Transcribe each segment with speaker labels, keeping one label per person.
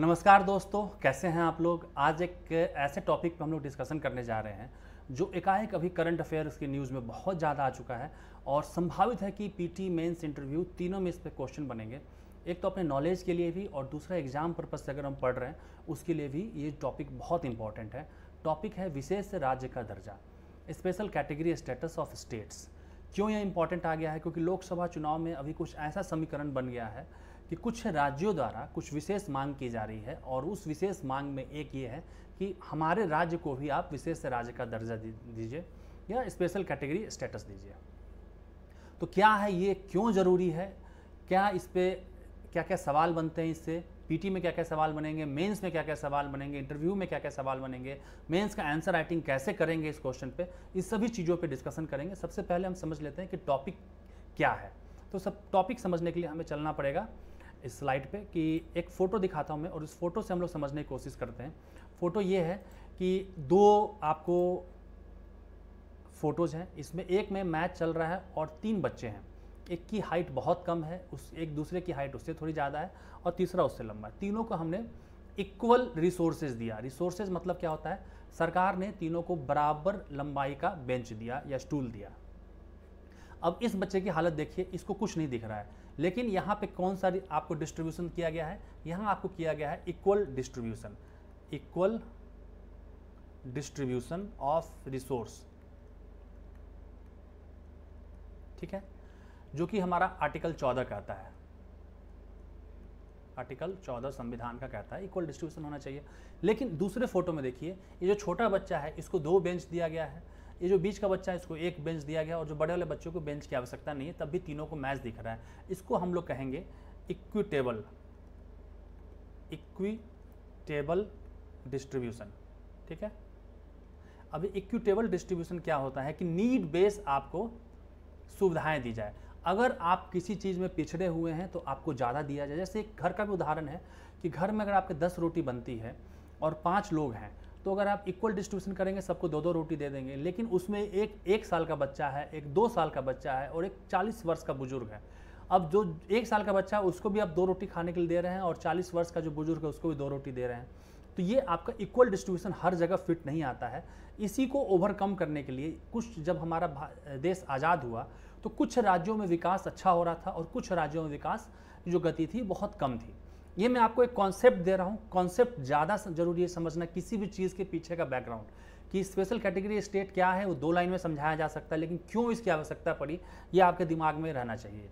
Speaker 1: नमस्कार दोस्तों कैसे हैं आप लोग आज एक ऐसे टॉपिक पर हम लोग डिस्कशन करने जा रहे हैं जो एकाएक अभी करंट अफेयर्स के न्यूज़ में बहुत ज़्यादा आ चुका है और संभावित है कि पीटी मेंस इंटरव्यू तीनों में इस पर क्वेश्चन बनेंगे एक तो अपने नॉलेज के लिए भी और दूसरा एग्जाम पर्पज़ से अगर हम पढ़ रहे हैं उसके लिए भी ये टॉपिक बहुत इंपॉर्टेंट है टॉपिक है विशेष राज्य का दर्जा special category status of states क्यों यह इम्पॉर्टेंट आ गया है क्योंकि लोकसभा चुनाव में अभी कुछ ऐसा समीकरण बन गया है कि कुछ राज्यों द्वारा कुछ विशेष मांग की जा रही है और उस विशेष मांग में एक ये है कि हमारे राज्य को भी आप विशेष राज्य का दर्जा दीजिए या स्पेशल कैटेगरी स्टेटस दीजिए तो क्या है ये क्यों ज़रूरी है क्या इस पर क्या क्या सवाल बनते हैं इससे पीटी में क्या क्या सवाल बनेंगे मेंस में क्या क्या सवाल बनेंगे इंटरव्यू में क्या क्या सवाल बनेंगे मेंस का आंसर राइटिंग कैसे करेंगे इस क्वेश्चन पे इस सभी चीज़ों पे डिस्कशन करेंगे सबसे पहले हम समझ लेते हैं कि टॉपिक क्या है तो सब टॉपिक समझने के लिए हमें चलना पड़ेगा इस स्लाइड पर कि एक फ़ोटो दिखाता हूँ मैं और उस फोटो से हम लोग समझने की कोशिश करते हैं फ़ोटो ये है कि दो आपको फ़ोटोज़ हैं इसमें एक में मैच चल रहा है और तीन बच्चे हैं एक की हाइट बहुत कम है उस एक दूसरे की हाइट उससे थोड़ी ज़्यादा है और तीसरा उससे लंबा है तीनों को हमने इक्वल रिसोर्सेज दिया रिसोर्सेज मतलब क्या होता है सरकार ने तीनों को बराबर लंबाई का बेंच दिया या स्टूल दिया अब इस बच्चे की हालत देखिए इसको कुछ नहीं दिख रहा है लेकिन यहाँ पे कौन सा आपको डिस्ट्रीब्यूशन किया गया है यहाँ आपको किया गया है equal distribution equal distribution of resource ठीक है जो कि हमारा आर्टिकल चौदह कहता है आर्टिकल चौदह संविधान का कहता है इक्वल डिस्ट्रीब्यूशन होना चाहिए लेकिन दूसरे फोटो में देखिए ये जो छोटा बच्चा है इसको दो बेंच दिया गया है ये जो बीच का बच्चा है इसको एक बेंच दिया गया और जो बड़े वाले बच्चों को बेंच की आवश्यकता नहीं है तब भी तीनों को मैच दिख रहा है इसको हम लोग कहेंगे इक्विटेबल इक्विटेबल डिस्ट्रीब्यूशन ठीक है अभी इक्विटेबल डिस्ट्रीब्यूशन क्या होता है कि नीड बेस आपको सुविधाएं दी जाए अगर आप किसी चीज़ में पिछड़े हुए हैं तो आपको ज़्यादा दिया जाए जैसे एक घर का भी उदाहरण है कि घर में अगर आपके दस रोटी बनती है और पाँच लोग हैं तो अगर आप इक्वल डिस्ट्रीब्यूशन करेंगे सबको दो दो रोटी दे देंगे लेकिन उसमें एक एक साल का बच्चा है एक दो साल का बच्चा है और एक चालीस वर्ष का बुजुर्ग है अब जो एक साल का बच्चा है उसको भी आप दो रोटी खाने के लिए दे रहे हैं और चालीस वर्ष का जो बुजुर्ग है उसको भी दो रोटी दे रहे हैं तो ये आपका इक्वल डिस्ट्रीब्यूशन हर जगह फिट नहीं आता है इसी को ओवरकम करने के लिए कुछ जब हमारा देश आज़ाद हुआ तो कुछ राज्यों में विकास अच्छा हो रहा था और कुछ राज्यों में विकास जो गति थी बहुत कम थी ये मैं आपको एक कॉन्सेप्ट दे रहा हूँ कॉन्सेप्ट ज़्यादा जरूरी है समझना किसी भी चीज़ के पीछे का बैकग्राउंड कि स्पेशल कैटेगरी स्टेट क्या है वो दो लाइन में समझाया जा सकता है लेकिन क्यों इसकी आवश्यकता पड़ी ये आपके दिमाग में रहना चाहिए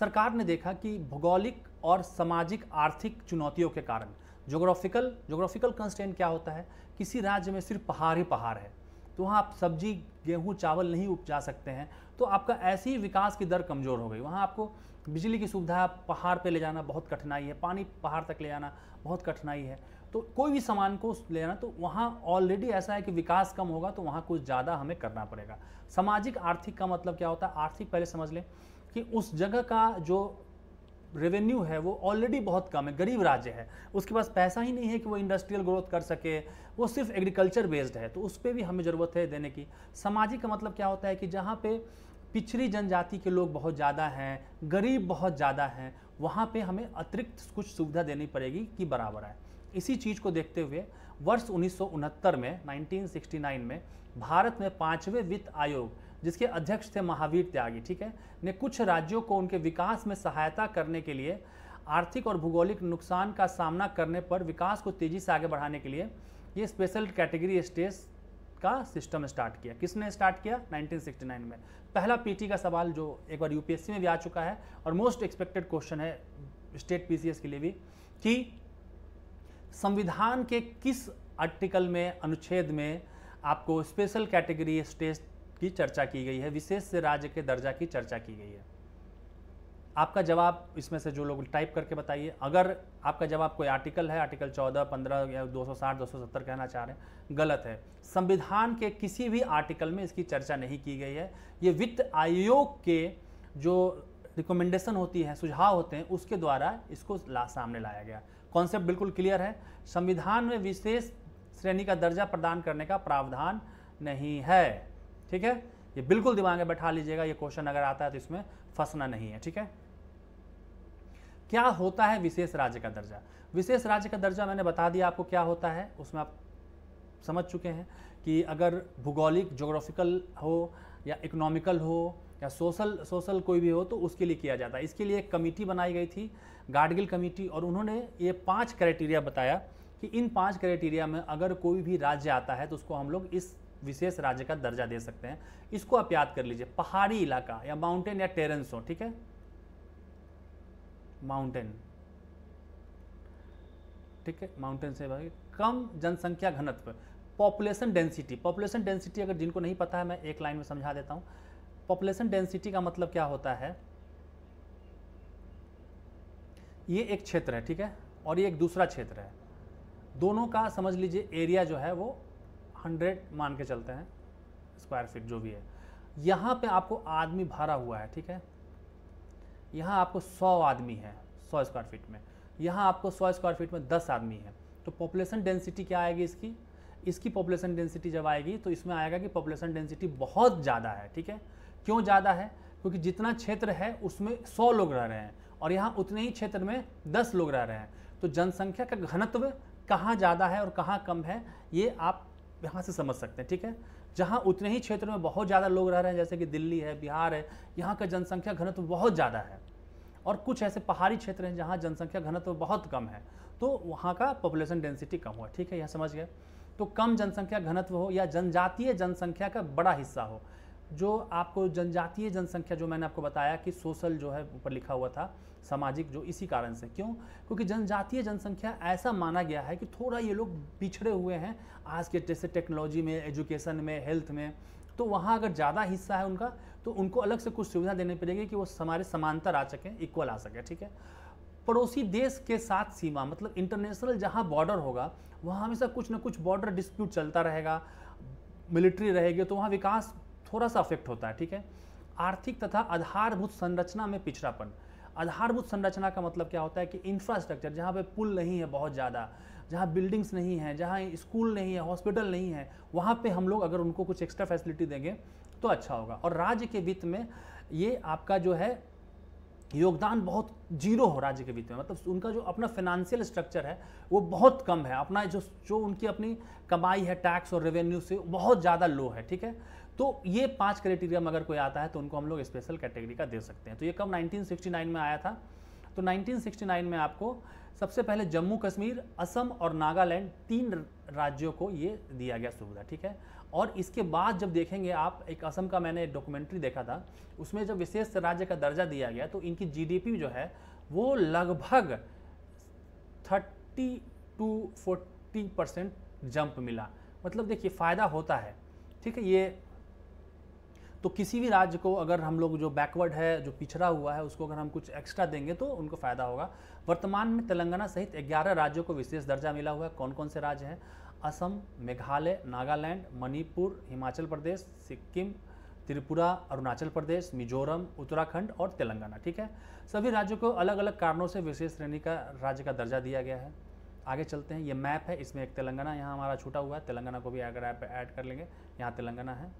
Speaker 1: सरकार ने देखा कि भौगोलिक और सामाजिक आर्थिक चुनौतियों के कारण जोग्राफिकल जोग्राफिकल कंस्टेंट क्या होता है किसी राज्य में सिर्फ पहाड़ ही पहाड़ है तो वहाँ आप सब्जी गेहूँ चावल नहीं उपजा सकते हैं तो आपका ऐसी ही विकास की दर कमज़ोर हो गई वहाँ आपको बिजली की सुविधा पहाड़ पे ले जाना बहुत कठिनाई है पानी पहाड़ तक ले जाना बहुत कठिनाई है तो कोई भी सामान को ले जाना तो वहाँ ऑलरेडी ऐसा है कि विकास कम होगा तो वहाँ कुछ ज़्यादा हमें करना पड़ेगा सामाजिक आर्थिक का मतलब क्या होता है आर्थिक पहले समझ लें कि उस जगह का जो रेवेन्यू है वो ऑलरेडी बहुत कम है गरीब राज्य है उसके पास पैसा ही नहीं है कि वो इंडस्ट्रियल ग्रोथ कर सके वो सिर्फ एग्रीकल्चर बेस्ड है तो उस पर भी हमें ज़रूरत है देने की सामाजिक का मतलब क्या होता है कि जहाँ पे पिछड़ी जनजाति के लोग बहुत ज़्यादा हैं गरीब बहुत ज़्यादा हैं वहाँ पे हमें अतिरिक्त कुछ सुविधा देनी पड़ेगी कि बराबर आए इसी चीज़ को देखते हुए वर्ष उन्नीस में 1969 में भारत में पाँचवें वित्त आयोग जिसके अध्यक्ष थे महावीर त्यागी ठीक है ने कुछ राज्यों को उनके विकास में सहायता करने के लिए आर्थिक और भूगोलिक नुकसान का सामना करने पर विकास को तेज़ी से आगे बढ़ाने के लिए ये स्पेशल कैटेगरी स्टेज का सिस्टम स्टार्ट किया किसने स्टार्ट किया 1969 में पहला पीटी का सवाल जो एक बार यूपीएससी में भी आ चुका है और मोस्ट एक्सपेक्टेड क्वेश्चन है स्टेट पीसीएस के लिए भी कि संविधान के किस आर्टिकल में अनुच्छेद में आपको स्पेशल कैटेगरी स्टेज की चर्चा की गई है विशेष राज्य के दर्जा की चर्चा की गई है आपका जवाब इसमें से जो लोग टाइप करके बताइए अगर आपका जवाब कोई आर्टिकल है आर्टिकल 14, 15 या 260, 270 कहना चाह रहे हैं गलत है संविधान के किसी भी आर्टिकल में इसकी चर्चा नहीं की गई है ये वित्त आयोग के जो रिकमेंडेशन होती है सुझाव होते हैं उसके द्वारा इसको ला, सामने लाया गया कॉन्सेप्ट बिल्कुल क्लियर है संविधान में विशेष श्रेणी का दर्जा प्रदान करने का प्रावधान नहीं है ठीक है ये बिल्कुल दिमाग में बैठा लीजिएगा ये क्वेश्चन अगर आता है तो इसमें फंसना नहीं है ठीक है क्या होता है विशेष राज्य का दर्जा विशेष राज्य का दर्जा मैंने बता दिया आपको क्या होता है उसमें आप समझ चुके हैं कि अगर भूगोलिक जोग्राफिकल हो या इकोनॉमिकल हो या सोशल सोशल कोई भी हो तो उसके लिए किया जाता है इसके लिए एक कमेटी बनाई गई थी गाडगिल कमेटी और उन्होंने ये पांच क्राइटेरिया बताया कि इन पांच क्राइटेरिया में अगर कोई भी राज्य आता है तो उसको हम लोग इस विशेष राज्य का दर्जा दे सकते हैं इसको आप याद कर लीजिए पहाड़ी इलाका या माउंटेन या टेरेंस हो ठीक है माउंटेन ठीक है माउंटेन से भाई कम जनसंख्या घनत्व पॉपुलेशन डेंसिटी पॉपुलेशन डेंसिटी अगर जिनको नहीं पता है मैं एक लाइन में समझा देता हूं पॉपुलेशन डेंसिटी का मतलब क्या होता है ये एक क्षेत्र है ठीक है और ये एक दूसरा क्षेत्र है दोनों का समझ लीजिए एरिया जो है वो हंड्रेड मान के चलते हैं स्क्वायर फीट जो भी है यहाँ पे आपको आदमी भरा हुआ है ठीक है यहाँ आपको सौ आदमी है सौ स्क्वायर फीट में यहाँ आपको सौ स्क्वायर फीट में दस आदमी है तो पॉपुलेशन डेंसिटी क्या आएगी इसकी इसकी पॉपुलेशन डेंसिटी जब आएगी तो इसमें आएगा कि पॉपुलेशन डेंसिटी बहुत ज़्यादा है ठीक है क्यों ज़्यादा है क्योंकि जितना क्षेत्र है उसमें सौ लोग रह रहे हैं और यहाँ उतने ही क्षेत्र में दस लोग रह रहे हैं तो जनसंख्या का घनत्व कहाँ ज़्यादा है और कहाँ कम है ये आप यहाँ से समझ सकते हैं ठीक है जहाँ उतने ही क्षेत्र में बहुत ज़्यादा लोग रह रहे हैं जैसे कि दिल्ली है बिहार है यहाँ का जनसंख्या घनत्व बहुत ज़्यादा है और कुछ ऐसे पहाड़ी क्षेत्र हैं जहाँ जनसंख्या घनत्व बहुत कम है तो वहाँ का पॉपुलेशन डेंसिटी कम हुआ ठीक है यह समझ गए तो कम जनसंख्या घनत्व हो या जनजातीय जनसंख्या का बड़ा हिस्सा हो जो आपको जनजातीय जनसंख्या जो मैंने आपको बताया कि सोशल जो है ऊपर लिखा हुआ था सामाजिक जो इसी कारण से क्यों क्योंकि जनजातीय जनसंख्या ऐसा माना गया है कि थोड़ा ये लोग पिछड़े हुए हैं आज के जैसे टेक्नोलॉजी में एजुकेशन में हेल्थ में तो वहाँ अगर ज़्यादा हिस्सा है उनका तो उनको अलग से कुछ सुविधा देनी पड़ेगी कि वो हमारे समांतर आ सकें इक्वल आ सके ठीक है पड़ोसी देश के साथ सीमा मतलब इंटरनेशनल जहाँ बॉर्डर होगा वहाँ हमेशा कुछ ना कुछ बॉर्डर डिस्प्यूट चलता रहेगा मिलिट्री रहेगी तो वहाँ विकास थोड़ा सा अफेक्ट होता है ठीक है आर्थिक तथा आधारभूत संरचना में पिछड़ापन आधारभूत संरचना का मतलब क्या होता है कि इंफ्रास्ट्रक्चर जहाँ पे पुल नहीं है बहुत ज़्यादा जहाँ बिल्डिंग्स नहीं है जहाँ स्कूल नहीं है हॉस्पिटल नहीं है वहाँ पे हम लोग अगर उनको कुछ एक्स्ट्रा फैसिलिटी देंगे तो अच्छा होगा और राज्य के वित्त में ये आपका जो है योगदान बहुत जीरो हो राज्य के वित्त में मतलब उनका जो अपना फाइनेंशियल स्ट्रक्चर है वो बहुत कम है अपना जो जो उनकी अपनी कमाई है टैक्स और रेवेन्यू से बहुत ज़्यादा लो है ठीक है तो ये पांच क्राइटेरिया में अगर कोई आता है तो उनको हम लोग स्पेशल कैटेगरी का दे सकते हैं तो ये कब 1969 में आया था तो 1969 में आपको सबसे पहले जम्मू कश्मीर असम और नागालैंड तीन राज्यों को ये दिया गया सुविधा ठीक है और इसके बाद जब देखेंगे आप एक असम का मैंने डॉक्यूमेंट्री देखा था उसमें जब विशेष राज्य का दर्जा दिया गया तो इनकी जीडीपी जो है वो लगभग thirty to forty percent jump मिला मतलब देखिए फ़ायदा होता है ठीक है ये तो किसी भी राज्य को अगर हम लोग जो बैकवर्ड है जो पिछड़ा हुआ है उसको अगर हम कुछ एक्स्ट्रा देंगे तो उनको फ़ायदा होगा वर्तमान में तेलंगाना सहित ग्यारह राज्यों को विशेष दर्जा मिला हुआ है कौन कौन से राज्य हैं असम मेघालय नागालैंड मणिपुर हिमाचल प्रदेश सिक्किम त्रिपुरा अरुणाचल प्रदेश मिजोरम उत्तराखंड और तेलंगाना ठीक है सभी राज्यों को अलग अलग कारणों से विशेष श्रेणी का राज्य का दर्जा दिया गया है आगे चलते हैं ये मैप है इसमें एक तेलंगाना यहाँ हमारा छूटा हुआ है तेलंगाना को भी अगर आप ऐड कर लेंगे यहाँ तेलंगाना है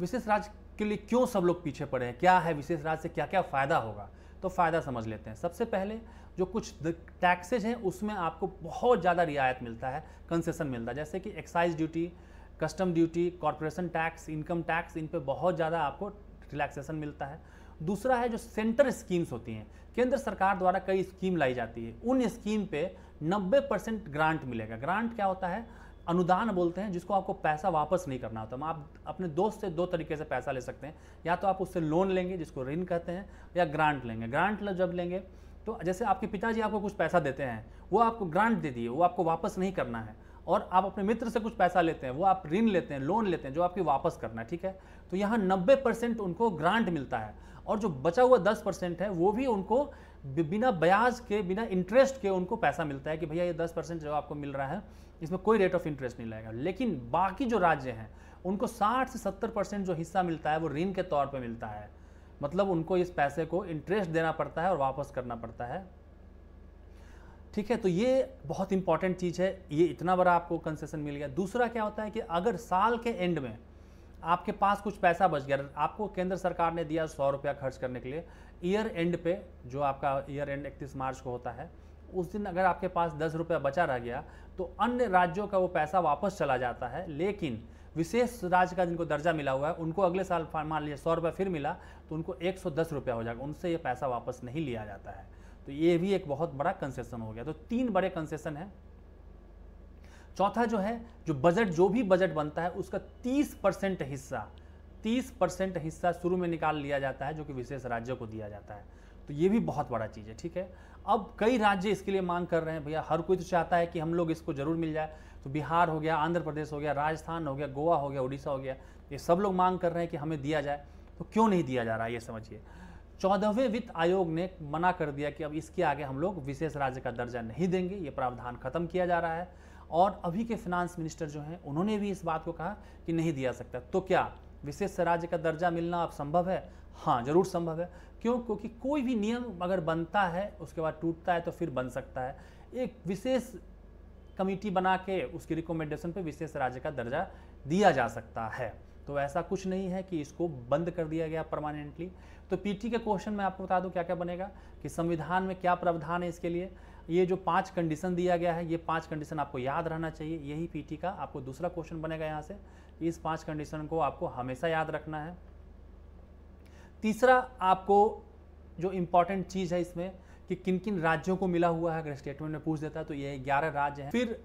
Speaker 1: विशेष राज्य के लिए क्यों सब लोग पीछे पड़े हैं क्या है विशेष राज्य से क्या क्या फ़ायदा होगा तो फ़ायदा समझ लेते हैं सबसे पहले जो कुछ टैक्सेज हैं उसमें आपको बहुत ज़्यादा रियायत मिलता है कंसेशन मिलता है जैसे कि excise duty custom duty corporation tax income tax इन पर बहुत ज़्यादा आपको रिलैक्सेशन मिलता है दूसरा है जो सेंटर स्कीम्स होती हैं केंद्र सरकार द्वारा कई स्कीम लाई जाती है उन स्कीम पे 90 परसेंट ग्रांट मिलेगा ग्रांट क्या होता है अनुदान बोलते हैं जिसको आपको पैसा वापस नहीं करना होता आप अपने दोस्त से दो तरीके से पैसा ले सकते हैं या तो आप उससे लोन लेंगे जिसको ऋण कहते हैं या ग्रांट लेंगे ग्रांट जब लेंगे तो जैसे आपके पिताजी आपको कुछ पैसा देते हैं वो आपको ग्रांट दे दिए वो आपको वापस नहीं करना है और आप अपने मित्र से कुछ पैसा लेते हैं वो आप ऋण लेते हैं लोन लेते हैं जो आपकी वापस करना है ठीक है तो यहाँ नब्बे परसेंट उनको ग्रांट मिलता है और जो बचा हुआ दस परसेंट है वो भी उनको बिना ब्याज के बिना इंटरेस्ट के उनको पैसा मिलता है कि भैया ये दस परसेंट जो आपको मिल रहा है इसमें कोई रेट ऑफ इंटरेस्ट नहीं लगेगा लेकिन बाकी जो राज्य हैं उनको 60 से 70 परसेंट जो हिस्सा मिलता है वो ऋण के तौर पर मिलता है मतलब उनको इस पैसे को इंटरेस्ट देना पड़ता है और वापस करना पड़ता है ठीक है तो ये बहुत इंपॉर्टेंट चीज़ है ये इतना बड़ा आपको कंसेशन मिल गया दूसरा क्या होता है कि अगर साल के एंड में आपके पास कुछ पैसा बच गया आपको केंद्र सरकार ने दिया सौ रुपया खर्च करने के लिए ईयर एंड पे जो आपका ईयर एंड इकतीस मार्च को होता है उस दिन अगर आपके पास दस रुपया बचा रह गया तो अन्य राज्यों का वो पैसा वापस चला जाता है लेकिन विशेष राज्य का जिनको दर्जा मिला हुआ है उनको अगले साल मान लीजिए सौ रुपया फिर मिला तो उनको एक सौ दस रुपया हो जाएगा उनसे ये पैसा वापस नहीं लिया जाता है तो ये भी एक बहुत बड़ा कंसेशन हो गया तो तीन बड़े कंसेशन हैं चौथा जो है जो बजट जो भी बजट बनता है उसका तीस परसेंट हिस्सा तीस परसेंट हिस्सा शुरू में निकाल लिया जाता है जो कि विशेष राज्यों को दिया जाता है तो ये भी बहुत बड़ा चीज़ है ठीक है अब कई राज्य इसके लिए मांग कर रहे हैं भैया हर कोई तो चाहता है कि हम लोग इसको जरूर मिल जाए तो बिहार हो गया आंध्र प्रदेश हो गया राजस्थान हो गया गोवा हो गया उड़ीसा हो गया ये सब लोग मांग कर रहे हैं कि हमें दिया जाए तो क्यों नहीं दिया जा रहा है ये समझिए चौदहवें वित्त आयोग ने मना कर दिया कि अब इसके आगे हम लोग विशेष राज्य का दर्जा नहीं देंगे ये प्रावधान खत्म किया जा रहा है और अभी के फिनांस मिनिस्टर जो हैं उन्होंने भी इस बात को कहा कि नहीं दिया सकता तो क्या विशेष राज्य का दर्जा मिलना अब संभव है हाँ जरूर संभव है क्यों क्योंकि कोई भी नियम अगर बनता है उसके बाद टूटता है तो फिर बन सकता है एक विशेष कमेटी बना के उसकी रिकमेंडेशन पर विशेष राज्य का दर्जा दिया जा सकता है तो ऐसा कुछ नहीं है कि इसको बंद कर दिया गया परमानेंटली तो पीटी के क्वेश्चन में आपको बता दूं क्या क्या बनेगा कि संविधान में क्या प्रावधान है इसके लिए ये जो पांच कंडीशन दिया गया है ये पांच कंडीशन आपको याद रहना चाहिए यही पीटी का आपको दूसरा क्वेश्चन बनेगा यहाँ से इस पांच कंडीशन को आपको हमेशा याद रखना है तीसरा आपको जो इंपॉर्टेंट चीज़ है इसमें कि किन किन राज्यों को मिला हुआ है अगर स्टेटमेंट में पूछ देता है तो ये ग्यारह राज्य हैं फिर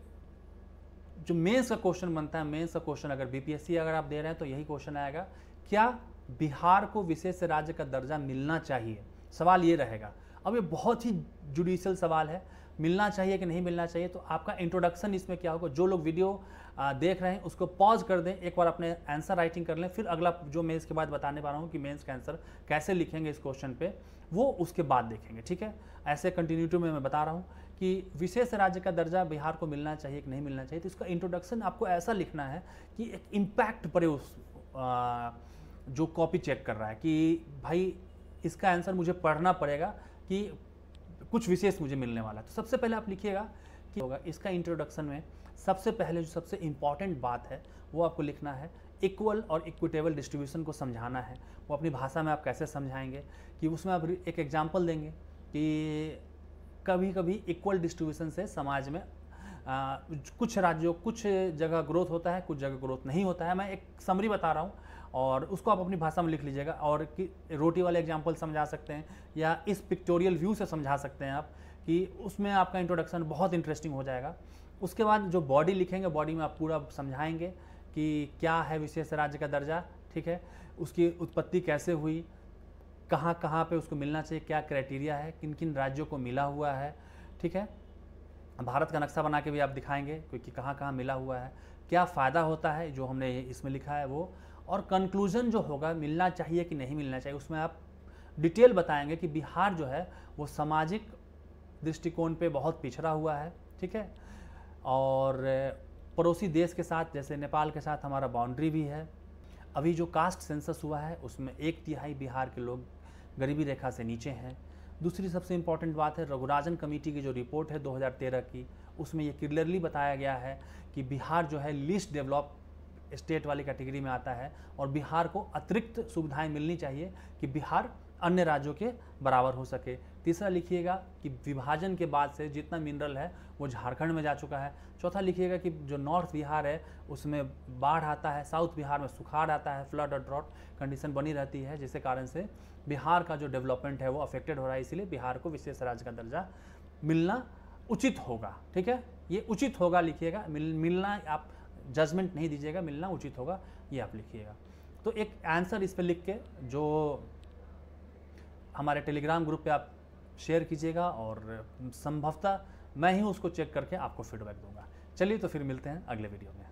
Speaker 1: जो मेंस का क्वेश्चन बनता है मेंस का क्वेश्चन अगर बीपीएससी अगर आप दे रहे हैं तो यही क्वेश्चन आएगा क्या बिहार को विशेष राज्य का दर्जा मिलना चाहिए सवाल ये रहेगा अब ये बहुत ही जुडिशल सवाल है मिलना चाहिए कि नहीं मिलना चाहिए तो आपका इंट्रोडक्शन इसमें क्या होगा जो लोग वीडियो देख रहे हैं उसको पॉज कर दें एक बार अपने आंसर राइटिंग कर लें फिर अगला जो मैं इसके बाद बताने पा रहा हूँ कि मेन्स का आंसर कैसे लिखेंगे इस क्वेश्चन पर वो उसके बाद देखेंगे ठीक है ऐसे कंटिन्यूटी में मैं बता रहा हूँ कि विशेष राज्य का दर्जा बिहार को मिलना चाहिए कि नहीं मिलना चाहिए तो इसका इंट्रोडक्शन आपको ऐसा लिखना है कि एक इम्पैक्ट पड़े उस जो कॉपी चेक कर रहा है कि भाई इसका आंसर मुझे पढ़ना पड़ेगा कि कुछ विशेष मुझे मिलने वाला है तो सबसे पहले आप लिखिएगा कि होगा इसका इंट्रोडक्शन में सबसे पहले जो सबसे इम्पॉर्टेंट बात है वो आपको लिखना है इक्वल और इक्विटेबल डिस्ट्रीब्यूशन को समझाना है वो अपनी भाषा में आप कैसे समझाएंगे कि उसमें आप एक एग्जाम्पल देंगे कि कभी कभी इक्वल डिस्ट्रीब्यूशन से समाज में आ, कुछ राज्यों कुछ जगह ग्रोथ होता है कुछ जगह ग्रोथ नहीं होता है मैं एक समरी बता रहा हूँ और उसको आप अपनी भाषा में लिख लीजिएगा और कि रोटी वाले एग्जाम्पल समझा सकते हैं या इस पिक्टोरियल व्यू से समझा सकते हैं आप कि उसमें आपका इंट्रोडक्शन बहुत इंटरेस्टिंग हो जाएगा उसके बाद जो बॉडी लिखेंगे बॉडी में आप पूरा समझाएंगे कि क्या है विशेष राज्य का दर्जा ठीक है उसकी उत्पत्ति कैसे हुई कहाँ कहाँ पे उसको मिलना चाहिए क्या क्राइटेरिया है किन किन राज्यों को मिला हुआ है ठीक है भारत का नक्शा बना के भी आप दिखाएंगे क्योंकि कहाँ कहाँ मिला हुआ है क्या फ़ायदा होता है जो हमने इसमें लिखा है वो और कंक्लूजन जो होगा मिलना चाहिए कि नहीं मिलना चाहिए उसमें आप डिटेल बताएंगे कि बिहार जो है वो सामाजिक दृष्टिकोण पे बहुत पिछड़ा हुआ है ठीक है और पड़ोसी देश के साथ जैसे नेपाल के साथ हमारा बाउंड्री भी है अभी जो कास्ट सेंसस हुआ है उसमें एक तिहाई बिहार के लोग गरीबी रेखा से नीचे हैं दूसरी सबसे इम्पॉर्टेंट बात है रघुराजन कमेटी की जो रिपोर्ट है 2013 की उसमें ये क्लियरली बताया गया है कि बिहार जो है लीस्ट डेवलप स्टेट वाली कैटेगरी में आता है और बिहार को अतिरिक्त सुविधाएं मिलनी चाहिए कि बिहार अन्य राज्यों के बराबर हो सके तीसरा लिखिएगा कि विभाजन के बाद से जितना मिनरल है वो झारखंड में जा चुका है चौथा लिखिएगा कि जो नॉर्थ बिहार है उसमें बाढ़ आता है साउथ बिहार में सुखाड़ आता है फ्लड और ड्रॉट कंडीशन बनी रहती है जिसके कारण से बिहार का जो डेवलपमेंट है वो अफेक्टेड हो रहा है इसीलिए बिहार को विशेष राज्य का दर्जा मिलना उचित होगा ठीक है ये उचित होगा लिखिएगा मिल, मिलना आप जजमेंट नहीं दीजिएगा मिलना उचित होगा ये आप लिखिएगा तो एक आंसर इस पर लिख के जो हमारे टेलीग्राम ग्रुप पे आप शेयर कीजिएगा और संभवतः मैं ही उसको चेक करके आपको फीडबैक दूंगा चलिए तो फिर मिलते हैं अगले वीडियो में